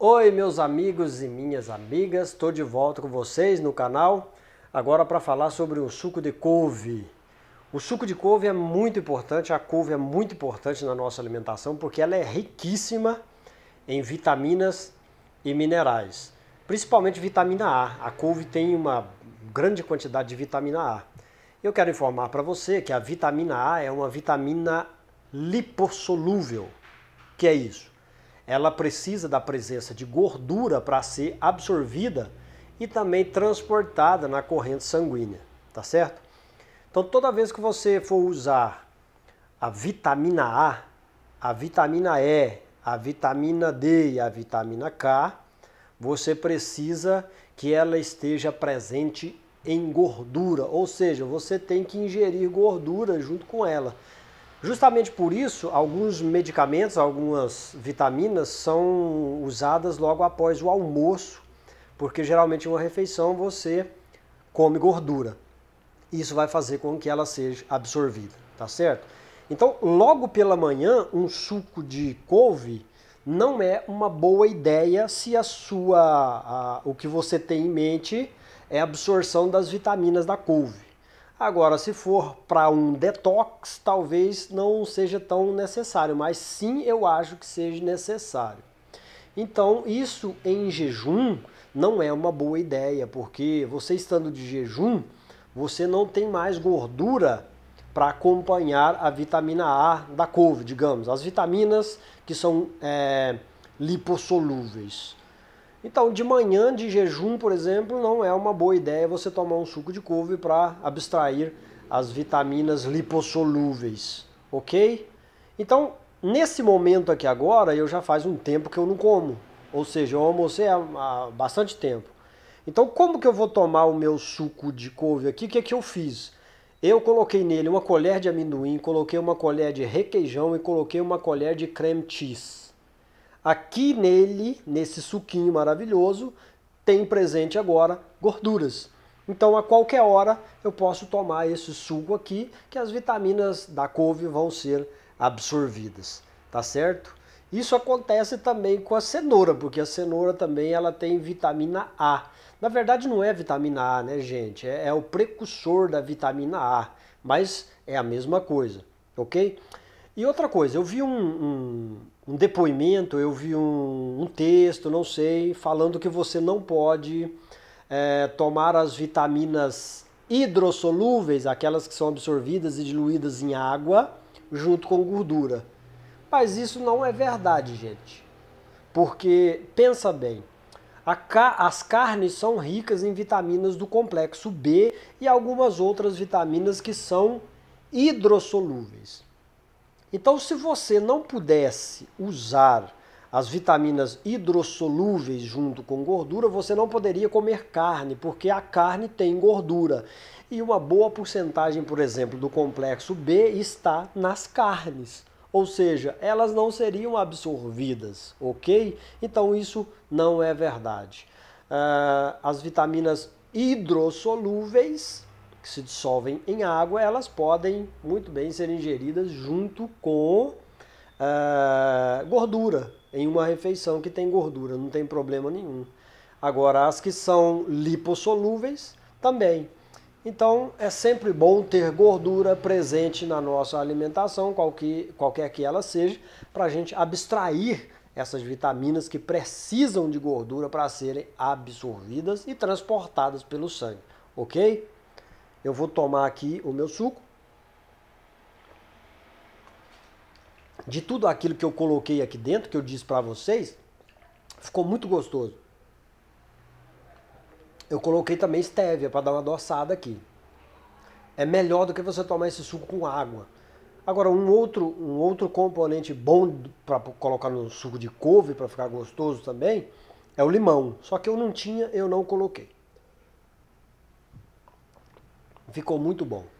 Oi, meus amigos e minhas amigas, estou de volta com vocês no canal agora para falar sobre o suco de couve. O suco de couve é muito importante, a couve é muito importante na nossa alimentação porque ela é riquíssima em vitaminas e minerais, principalmente vitamina A. A couve tem uma grande quantidade de vitamina A. Eu quero informar para você que a vitamina A é uma vitamina lipossolúvel. Que é isso? ela precisa da presença de gordura para ser absorvida e também transportada na corrente sanguínea, tá certo? Então, toda vez que você for usar a vitamina A, a vitamina E, a vitamina D e a vitamina K, você precisa que ela esteja presente em gordura, ou seja, você tem que ingerir gordura junto com ela. Justamente por isso, alguns medicamentos, algumas vitaminas são usadas logo após o almoço, porque geralmente em uma refeição você come gordura. Isso vai fazer com que ela seja absorvida, tá certo? Então, logo pela manhã, um suco de couve não é uma boa ideia se a sua a, o que você tem em mente é a absorção das vitaminas da couve. Agora, se for para um detox, talvez não seja tão necessário, mas sim eu acho que seja necessário. Então, isso em jejum não é uma boa ideia, porque você estando de jejum, você não tem mais gordura para acompanhar a vitamina A da couve, digamos, as vitaminas que são é, lipossolúveis. Então, de manhã de jejum, por exemplo, não é uma boa ideia você tomar um suco de couve para abstrair as vitaminas lipossolúveis, ok? Então, nesse momento aqui agora, eu já faz um tempo que eu não como, ou seja, eu almocei há, há bastante tempo. Então, como que eu vou tomar o meu suco de couve aqui? O que é que eu fiz? Eu coloquei nele uma colher de amendoim, coloquei uma colher de requeijão e coloquei uma colher de creme cheese. Aqui nele, nesse suquinho maravilhoso, tem presente agora gorduras. Então, a qualquer hora, eu posso tomar esse suco aqui, que as vitaminas da couve vão ser absorvidas, tá certo? Isso acontece também com a cenoura, porque a cenoura também ela tem vitamina A. Na verdade, não é vitamina A, né, gente? É, é o precursor da vitamina A, mas é a mesma coisa, ok? E outra coisa, eu vi um, um, um depoimento, eu vi um, um, texto, não sei, falando que você não pode é, tomar as vitaminas hidrossolúveis, aquelas que são absorvidas e diluídas em água, junto com gordura. Mas isso não é verdade, gente. Porque, pensa bem, ca... as carnes são ricas em vitaminas do complexo B e algumas outras vitaminas que são hidrossolúveis. Então, se você não pudesse usar as vitaminas hidrossolúveis junto com gordura, você não poderia comer carne, porque a carne tem gordura. E uma boa porcentagem, por exemplo, do complexo B está nas carnes. Ou seja, elas não seriam absorvidas, ok? Então isso não é verdade. Ah, as vitaminas hidrossolúveis que se dissolvem em água, elas podem muito bem ser ingeridas junto com ah, gordura, em uma refeição que tem gordura, não tem problema nenhum. Agora, as que são lipossolúveis também. Então, é sempre bom ter gordura presente na nossa alimentação, qualquer, qualquer que ela seja, para a gente abstrair essas vitaminas que precisam de gordura para serem absorvidas e transportadas pelo sangue, ok? Eu vou tomar aqui o meu suco. De tudo aquilo que eu coloquei aqui dentro, que eu disse para vocês, ficou muito gostoso. Eu coloquei também estévia para dar uma adoçada aqui. É melhor do que você tomar esse suco com água. Agora, um outro, um outro componente bom para colocar no suco de couve para ficar gostoso também é o limão. Só que eu não tinha, eu não coloquei. Ficou muito bom.